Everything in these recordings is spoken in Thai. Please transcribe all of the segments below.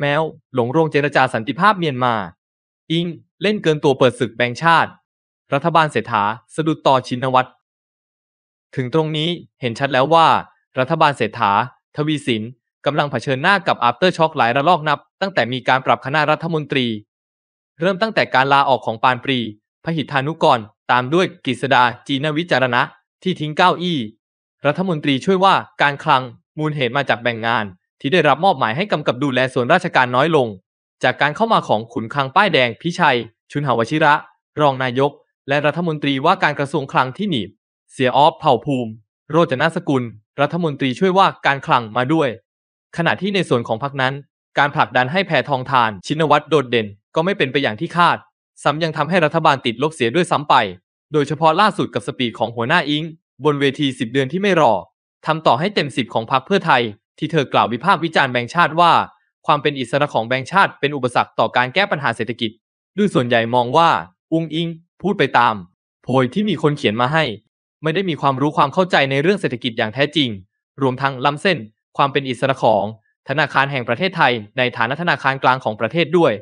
แมวหลงโรงเจรจาสันติภาพเมียนมา อิงเล่นเกินตัวเปิดศึกแบ่งชาติ รัฐบาลเศรษฐาสะดุดต่อชินวัตรถึงตรงนี้เห็นชัดแล้วว่ารัฐบาลเศรษฐา ทวีสินกำลังเผชิญหน้ากับอัปเตอร์ช็อคหลายระลอกนับ ตั้งแต่มีการปรับคณะรัฐมนตรี เริ่มตั้งแต่การลาออกของปานปรีพหิทธานุกรตามด้วยกฤษดาจีนวิจารณะที่ทิ้งเก้าอี้ รัฐมนตรีช่วยว่าการคลัง มูลเหตุมาจากแบ่งงานที่ได้รับมอบหมายให้กำกับดูแลส่วนราชการน้อยลง จากการเข้ามาของขุนคลังป้ายแดง พิชัย ชุนหาวชิระ รองนายก และรัฐมนตรีว่าการกระทรวงคลังที่หนีบ เสียออฟ เผ่าภูมิ โรจนสกุล รัฐมนตรีช่วยว่าการคลังมาด้วย ขณะที่ในส่วนของพรรคนั้น การผลักดันให้แพทองทาน ชินวัตรโดดเด่นก็ไม่เป็นไปอย่างที่คาด ซ้ำยังทำให้รัฐบาลติดลบเสียด้วยซ้ำไป โดยเฉพาะล่าสุดกับสปีดของหัวหน้าอิงบนเวที 10เดือนที่ไม่รอทำต่อให้เต็ม10ของพรรคเพื่อไทยที่เธอกล่าววิพากษ์วิจารณ์แบงค์ชาติว่า ความเป็นอิสระของแบงค์ชาติเป็นอุปสรรคต่อการแก้ปัญหาเศรษฐกิจ ด้วยส่วนใหญ่มองว่าอุงอิง พูดไปตาม โพยที่มีคนเขียนมาให้ ไม่ได้มีความรู้ความเข้าใจในเรื่องเศรษฐกิจอย่างแท้จริง รวมทั้งล้ำเส้น ความเป็นอิสระของ ธนาคารแห่งประเทศไทย ในฐานะธนาคารกลางของประเทศด้วย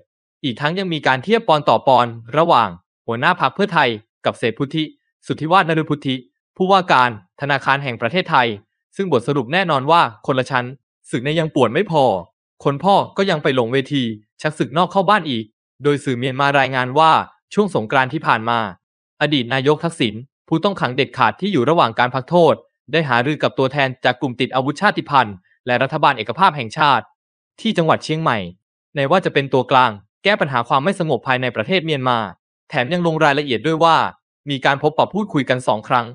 อีกทั้งยังมีการเทียบปอนต่อปอน ระหว่าง หัวหน้าพรรคเพื่อไทยกับเศรษฐพุทธิสุทธิวาฒนฤพุทธิผู้ว่าการธนาคารแห่งประเทศไทยซึ่งบทสรุปแน่นอนว่าคนละชั้นศึกในยังปวดไม่พอ คนพ่อก็ยังไปหลงเวที ชักศึกนอกเข้าบ้านอีก โดยสื่อเมียนมารายงานว่าช่วงสงกรานต์ที่ผ่านมา อดีตนายกทักษิณผู้ต้องขังเด็ดขาดที่อยู่ระหว่างการพักโทษ ได้หารือกับตัวแทนจากกลุ่มติดอาวุธชาติพันธุ์ และรัฐบาลเอกภาพแห่งชาติ ที่จังหวัดเชียงใหม่ ในว่าจะเป็นตัวกลาง แก้ปัญหาความไม่สงบภายในประเทศเมียนมา แถมยังลงรายละเอียดด้วยว่า มีการพบปะพูดคุยกันสองครั้ง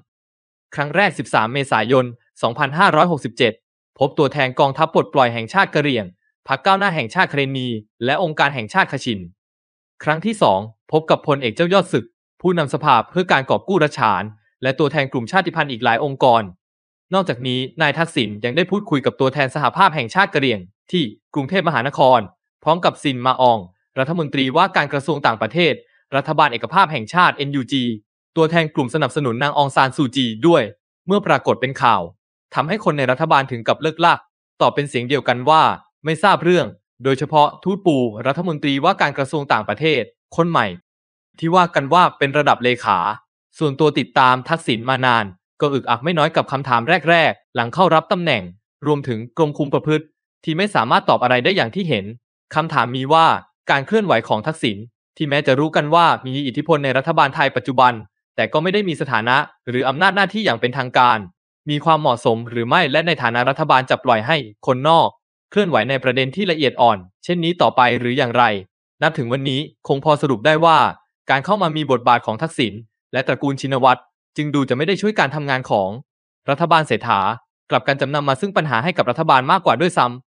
ครั้งแรก 13 เมษายน2567 พบตัวแทนกองทัพปลดปล่อยแห่งชาติกะเหรี่ยงพรรคก้าวหน้าแห่งชาติเครนีและองค์การแห่งชาติคชิน ครั้งที่2พบกับพลเอกเจ้ายอดศึก ผู้นำสภาเพื่อการกอบกู้รัชาน และตัวแทนกลุ่มชาติพันธุ์อีกหลายองค์กร นอกจากนี้นายทักษิณยังได้พูดคุยกับตัวแทนสหภาพแห่งชาติกะเหรี่ยง ที่กรุงเทพมหานคร พร้อมกับซินมาออง รัฐมนตรีว่าการกระทรวงต่างประเทศ รัฐบาลเอกภาพแห่งชาติ NUG ตัวแทนกลุ่มสนับสนุนนางองซานซูจีด้วย เมื่อปรากฏเป็นข่าวทำให้คนในรัฐบาลถึงกับเลิกลัก ตอบเป็นเสียงเดียวกันว่าไม่ทราบเรื่อง โดยเฉพาะทูตปูรัฐมนตรีว่าการกระทรวงต่างประเทศ คนใหม่ ที่ว่ากันว่าเป็นระดับเลขา ส่วนตัวติดตามทักษิณมานาน ก็อึกอักไม่น้อยกับคำถามแรกๆ หลังเข้ารับตำแหน่ง รวมถึงกรมคุมประพฤติ ที่ไม่สามารถตอบอะไรได้อย่างที่เห็นคำถามมีว่าการเคลื่อนไหวของทักษิณที่แม้จะรู้กันว่ามีอิทธิพลในรัฐบาลไทยปัจจุบัน แต่ก็ไม่ได้มีสถานะหรืออำนาจหน้าที่อย่างเป็นทางการมีความเหมาะสมหรือไม่ และในฐานะรัฐบาลจะปล่อยให้คนนอกเคลื่อนไหวในประเด็นที่ละเอียดอ่อน เช่นนี้ต่อไปหรืออย่างไร นับถึงวันนี้คงพอสรุปได้ว่า การเข้ามามีบทบาทของทักษิณและตระกูลชินวัตร จึงดูจะไม่ได้ช่วยการทำงานของ รัฐบาลเศรษฐากลับกันจำนำมาซึ่งปัญหาให้กับรัฐบาลมากกว่าด้วยซ้ำ